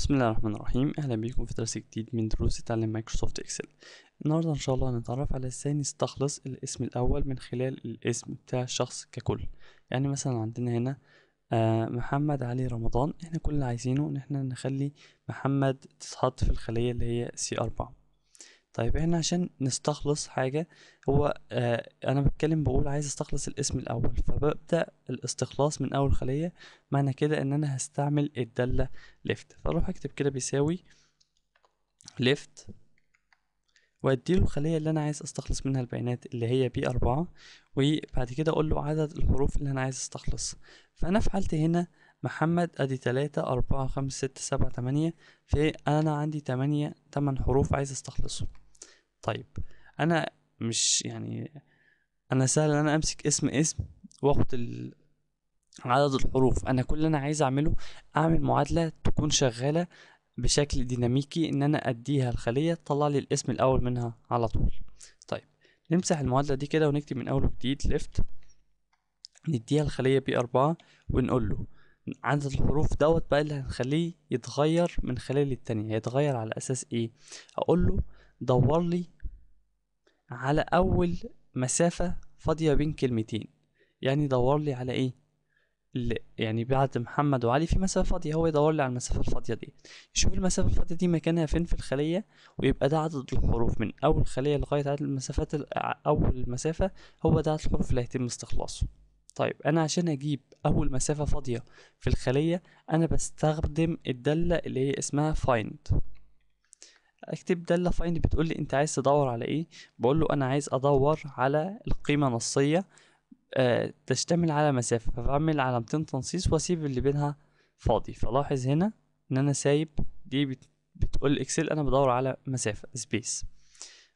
بسم الله الرحمن الرحيم اهلا بيكم في درس جديد من دروس تعلم مايكروسوفت اكسل النهارده ان شاء الله هنتعرف على ازاي نستخلص الاسم الاول من خلال الاسم بتاع الشخص ككل يعني مثلا عندنا هنا آه، محمد علي رمضان احنا كل اللي عايزينه ان احنا نخلي محمد تتحط في الخلية اللي هي سي 4 طيب احنا عشان نستخلص حاجة هو آه انا بتكلم بقول عايز استخلص الاسم الاول فببدأ الاستخلاص من اول خلية معنى كده ان انا هستعمل الدالة ليفت فاروح اكتب كده بيساوي ليفت وادي له الخلية اللي انا عايز استخلص منها البيانات اللي هي بي أربعة وبعد كده اقول له عدد الحروف اللي انا عايز استخلص فانا فعلت هنا محمد ادي تلاتة أربعة خمسة ستة سبعة تمانية فأنا عندي تمانية تمن حروف عايز استخلصه طيب انا مش يعني انا سهل ان انا امسك اسم اسم واخد عدد الحروف انا كل اللي انا عايز اعمله اعمل معادله تكون شغاله بشكل ديناميكي ان انا اديها الخليه تطلع لي الاسم الاول منها على طول طيب نمسح المعادله دي كده ونكتب من اول وجديد ليفت نديها الخليه بي أربعة ونقول له عدد الحروف دوت بقى اللي هنخليه يتغير من خلال التانية هيتغير على اساس ايه اقول له دور لي على أول مسافة فاضية بين كلمتين يعني دور لي على إيه يعني بعد محمد وعلي في مسافة فاضية هو يدور لي على المسافة الفاضية دي يشوف المسافة الفاضية دي مكانها فين في الخلية ويبقى ده عدد الحروف من أول خلية لغاية عدد المسافات أول مسافة هو ده عدد الحروف اللي هيتم استخلاصه طيب أنا عشان أجيب أول مسافة فاضية في الخلية أنا بستخدم الدالة اللي هي اسمها find اكتب دالة فايند بتقول لي انت عايز تدور على ايه بقول له انا عايز ادور على القيمة نصية آه تشتمل على مسافة فبعمل علامتين تنصيص واسيب اللي بينها فاضي فلاحظ هنا ان انا سايب دي بتقول اكسل انا بدور على مسافة سبيس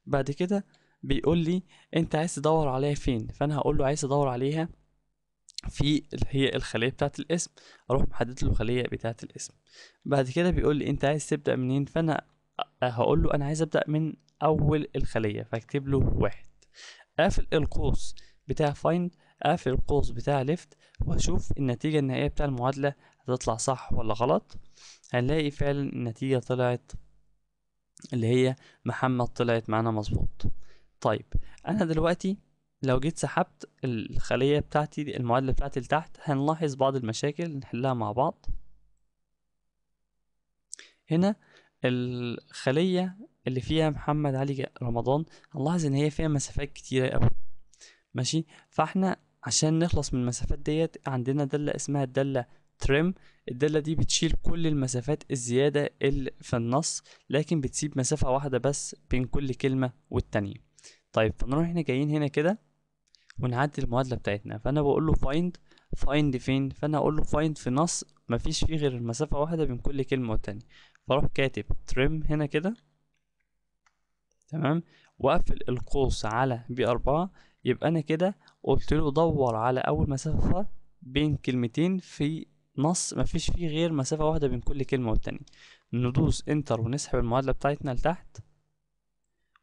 بعد كده بيقول لي انت عايز تدور عليها فين فانا هقول له عايز ادور عليها في هي الخلية بتاعة الاسم اروح محدد له الخلية بتاعة الاسم بعد كده بيقول لي انت عايز تبدأ منين فانا أه، هقول له انا عايز ابدا من اول الخليه فاكتب له واحد اقفل أه، القوس بتاع فايند اقفل أه، القوس بتاع ليفت واشوف النتيجه النهائيه بتاع المعادله هتطلع صح ولا غلط هنلاقي فعلا النتيجه طلعت اللي هي محمد طلعت معانا مظبوط طيب انا دلوقتي لو جيت سحبت الخليه بتاعتي المعادله بتاعتي لتحت هنلاحظ بعض المشاكل نحلها مع بعض هنا الخلية اللي فيها محمد علي رمضان هنلاحظ ان هي فيها مسافات كتيرة قوي ماشي فاحنا عشان نخلص من المسافات ديت عندنا دالة اسمها الدالة تريم الدالة دي بتشيل كل المسافات الزيادة اللي في النص لكن بتسيب مسافة واحدة بس بين كل كلمة والتانية طيب فنروح احنا جايين هنا كده ونعدي المعادلة بتاعتنا فانا بقول له find فايند فين فانا هقول له فايند في نص مفيش فيه غير المسافة واحدة بين كل كلمة والتانية فاروح كاتب trim هنا كده تمام واقفل القوس على بي أربعة يبقى انا كده قلت له دور على اول مسافة بين كلمتين في نص مفيش فيه غير مسافة واحدة بين كل كلمة والتانية ندوس انتر ونسحب المعادلة بتاعتنا لتحت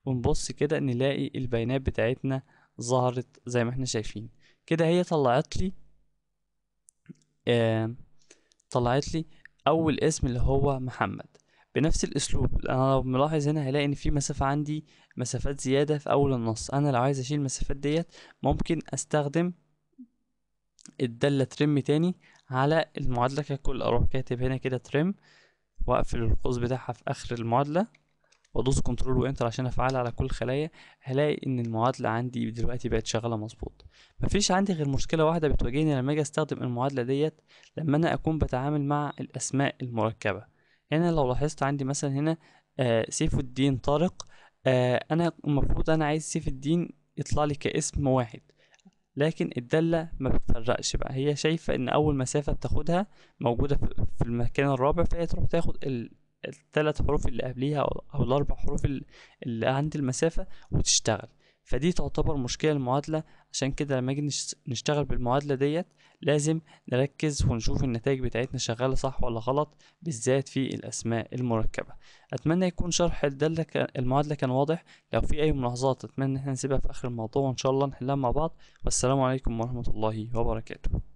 ونبص كده نلاقي البيانات بتاعتنا ظهرت زي ما احنا شايفين كده هي طلعت لي طلعت لي اول اسم اللي هو محمد بنفس الاسلوب انا لو ملاحظ هنا هلاقي ان في مسافه عندي مسافات زياده في اول النص انا لو عايز اشيل المسافات ديت ممكن استخدم الداله ترم تاني على المعادله ككل اروح كاتب هنا كده ترم واقفل القوس بتاعها في اخر المعادله وادوس كنترول وانتر عشان افعلها على كل الخلايا هلاقي ان المعادله عندي دلوقتي بقت شغاله مظبوط مفيش عندي غير مشكله واحده بتواجهني لما اجي استخدم المعادله ديت لما انا اكون بتعامل مع الاسماء المركبه هنا لو لاحظت عندي مثلا هنا آه سيف الدين طارق آه انا المفروض انا عايز سيف الدين يطلع لي كاسم واحد لكن الدالة ما بتفرقش بقى هي شايفة ان اول مسافة بتاخدها موجودة في المكان الرابع فهي تروح تاخد الثلاث حروف اللي قبليها او الاربع حروف اللي عند المسافه وتشتغل فدي تعتبر مشكله المعادله عشان كده لما اجي نشتغل بالمعادله ديت لازم نركز ونشوف النتائج بتاعتنا شغاله صح ولا غلط بالذات في الاسماء المركبه اتمنى يكون شرح الداله المعادله كان واضح لو في اي ملاحظات اتمنى ان احنا نسيبها في اخر الموضوع وان شاء الله نحلها مع بعض والسلام عليكم ورحمه الله وبركاته